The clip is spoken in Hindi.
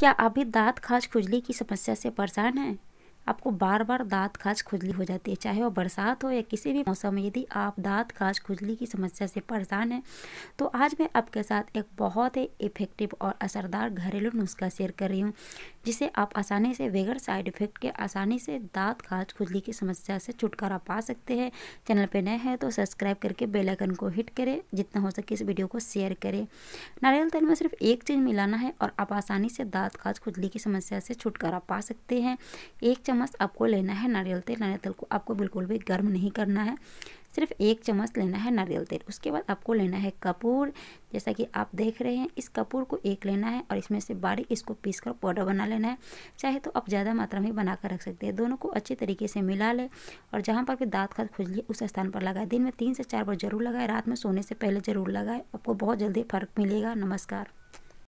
क्या आप भी दाँत खाज खुजली की समस्या से परेशान हैं आपको बार बार दांत खाज खुजली हो जाती है चाहे वो बरसात हो या किसी भी मौसम में यदि आप दांत खाज खुजली की समस्या से परेशान हैं तो आज मैं आपके साथ एक बहुत ही इफेक्टिव और असरदार घरेलू नुस्खा शेयर कर रही हूँ जिसे आप आसानी से बेगर साइड इफेक्ट के आसानी से दांत खाज खुजली की समस्या से छुटकारा पा सकते हैं चैनल पर नए हैं तो सब्सक्राइब करके बेलाइकन को हिट करें जितना हो सके इस वीडियो को शेयर करें नारियल तेल में सिर्फ एक चीज़ मिलाना है और आप आसानी से दाँत खाज खुजली की समस्या से छुटकारा पा सकते हैं एक चम्मच आपको लेना है नारियल तेल नारियल तेल को आपको बिल्कुल भी गर्म नहीं करना है सिर्फ एक चम्मच लेना है नारियल तेल उसके बाद आपको लेना है कपूर जैसा कि आप देख रहे हैं इस कपूर को एक लेना है और इसमें से बारीक इसको पीस कर पाउडर बना लेना है चाहे तो आप ज़्यादा मात्रा में बना कर रख सकते हैं दोनों को अच्छे तरीके से मिला लें और जहाँ पर भी दांत खत खुजली उस स्थान पर लगाए दिन में तीन से चार बार जरूर लगाए रात में सोने से पहले ज़रूर लगाए आपको बहुत जल्दी फ़र्क मिलेगा नमस्कार